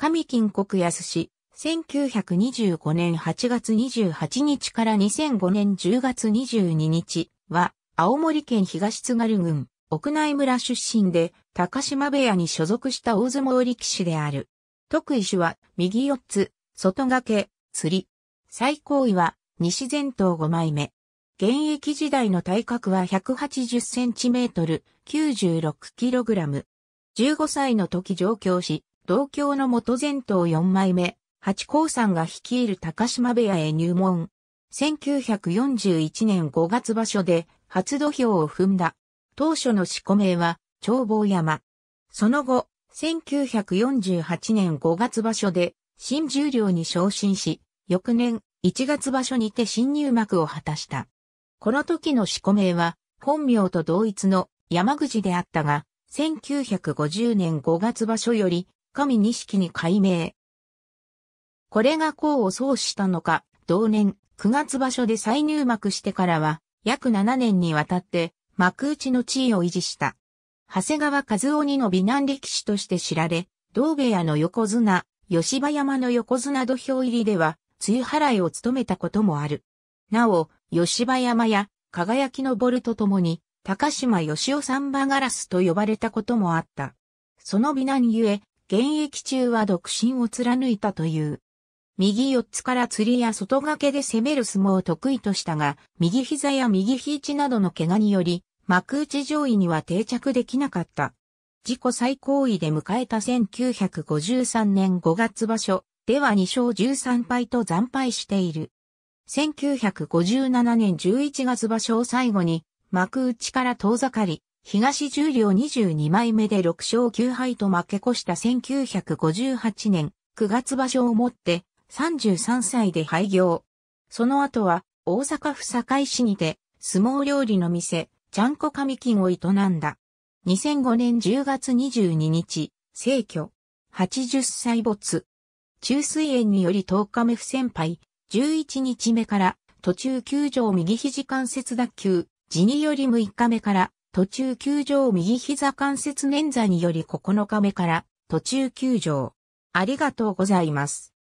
上金国安氏、1925年8月28日から2005年10月22日は、青森県東津軽郡、屋内村出身で、高島部屋に所属した大相撲力士である。特異種は、右四つ、外掛け、釣り。最高位は、西前頭5枚目。現役時代の体格は1 8 0トル、9 6ラム。15歳の時上京し、同郷の元前頭4枚目、八甲さんが率いる高島部屋へ入門。1941年5月場所で初土俵を踏んだ。当初の四股名は、長坊山。その後、1948年5月場所で、新十両に昇進し、翌年1月場所にて新入幕を果たした。この時の四股名は、本名と同一の山口であったが、1950年5月場所より神錦に改名。これが功を奏したのか、同年9月場所で再入幕してからは、約7年にわたって幕内の地位を維持した。長谷川和夫にの美男力士として知られ、道部屋の横綱、吉場山の横綱土俵入りでは、梅雨払いを務めたこともある。なお、吉場山や輝きのボルと共に、高島義夫三馬ガラスと呼ばれたこともあった。その美男ゆえ、現役中は独身を貫いたという。右四つから釣りや外掛けで攻める相撲を得意としたが、右膝や右肘などの怪我により、幕内上位には定着できなかった。自己最高位で迎えた1953年5月場所では2勝13敗と惨敗している。1957年11月場所を最後に幕内から遠ざかり、東十両22枚目で6勝9敗と負け越した1958年9月場所をもって33歳で廃業。その後は大阪府堺市にて相撲料理の店、ちゃんこ神金を営んだ。2005年10月22日、生去。80歳没。中水炎により10日目不先輩、11日目から途中休場右肘関節脱臼、辞により6日目から途中休場右膝関節捻挫により9日目から途中休場。ありがとうございます。